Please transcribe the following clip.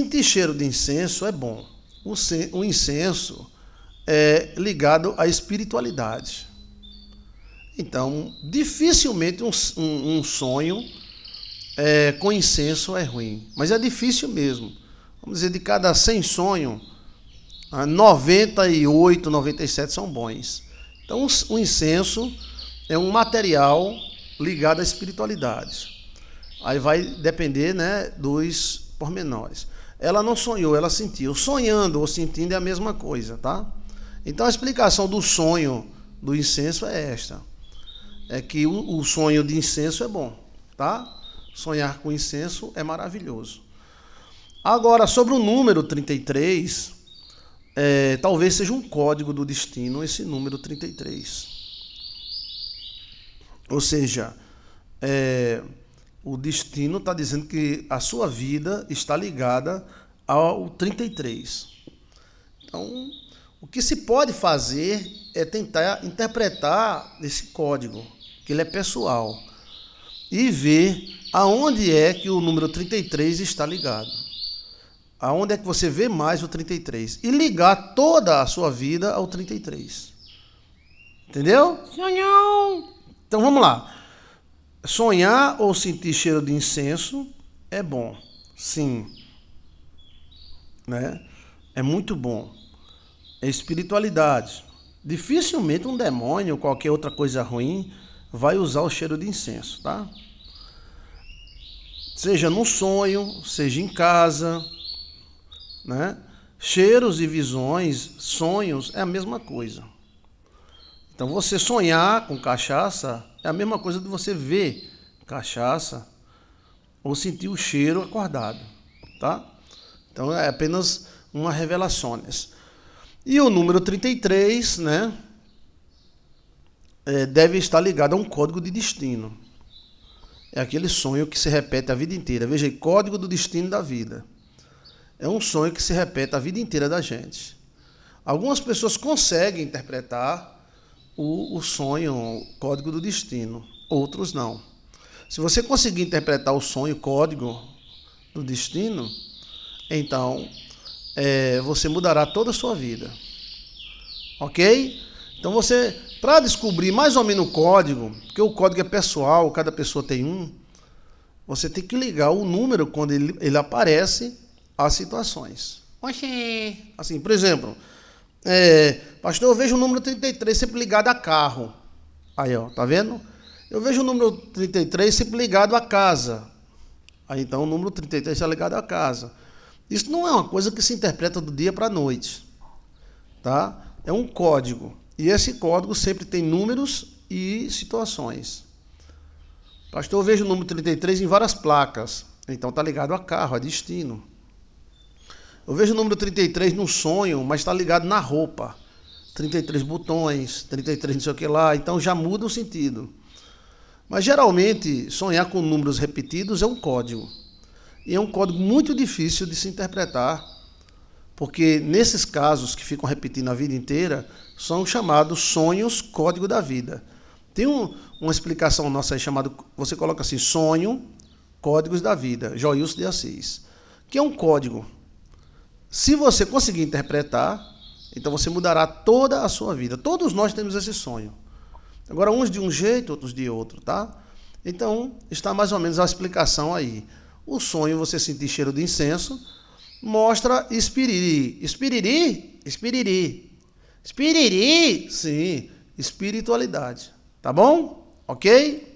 Sentir cheiro de incenso é bom. O incenso é ligado à espiritualidade. Então, dificilmente um, um, um sonho é, com incenso é ruim. Mas é difícil mesmo. Vamos dizer, de cada 100 sonhos, 98, ah, 97 são bons. Então, o incenso é um material ligado à espiritualidade. Aí vai depender né, dos pormenores. Ela não sonhou, ela sentiu. Sonhando ou sentindo é a mesma coisa, tá? Então a explicação do sonho do incenso é esta. É que o, o sonho de incenso é bom, tá? Sonhar com incenso é maravilhoso. Agora, sobre o número 33, é, talvez seja um código do destino esse número 33. Ou seja, é, o destino está dizendo que a sua vida está ligada ao 33. Então, o que se pode fazer é tentar interpretar esse código, que ele é pessoal, e ver aonde é que o número 33 está ligado. Aonde é que você vê mais o 33? E ligar toda a sua vida ao 33. Entendeu? Senhor! Então vamos lá. Sonhar ou sentir cheiro de incenso é bom, sim. Né? É muito bom. É espiritualidade. Dificilmente um demônio ou qualquer outra coisa ruim vai usar o cheiro de incenso, tá? Seja num sonho, seja em casa, né? Cheiros e visões, sonhos é a mesma coisa. Então você sonhar com cachaça é a mesma coisa de você ver cachaça ou sentir o cheiro acordado, tá? Então é apenas uma revelação. E o número 33, né? É, deve estar ligado a um código de destino. É aquele sonho que se repete a vida inteira. Veja aí, código do destino da vida. É um sonho que se repete a vida inteira da gente. Algumas pessoas conseguem interpretar o, o sonho, o código do destino, outros não. Se você conseguir interpretar o sonho, o código do destino, então é, você mudará toda a sua vida. Ok? Então você, para descobrir mais ou menos o código, porque o código é pessoal, cada pessoa tem um, você tem que ligar o número quando ele, ele aparece às situações. Oxê. Assim, por exemplo, é, pastor, eu vejo o número 33 sempre ligado a carro. Aí, ó, tá vendo? Eu vejo o número 33 sempre ligado a casa. Aí, então, o número 33 está ligado à casa. Isso não é uma coisa que se interpreta do dia para a noite. Tá? É um código. E esse código sempre tem números e situações. Pastor, eu vejo o número 33 em várias placas. Então, está ligado a carro, a destino. Eu vejo o número 33 no sonho, mas está ligado na roupa. 33 botões, 33 não sei o que lá, então já muda o sentido. Mas geralmente, sonhar com números repetidos é um código. E é um código muito difícil de se interpretar, porque nesses casos que ficam repetindo a vida inteira, são chamados sonhos código da vida. Tem um, uma explicação nossa aí chamada, você coloca assim, sonho, códigos da vida, Joilson de Assis, que é um código se você conseguir interpretar, então você mudará toda a sua vida. Todos nós temos esse sonho. Agora, uns de um jeito, outros de outro, tá? Então, está mais ou menos a explicação aí. O sonho, você sentir cheiro de incenso, mostra espiriri. Espiriri? Espiriri. Espiriri? Sim, espiritualidade. Tá bom? Ok?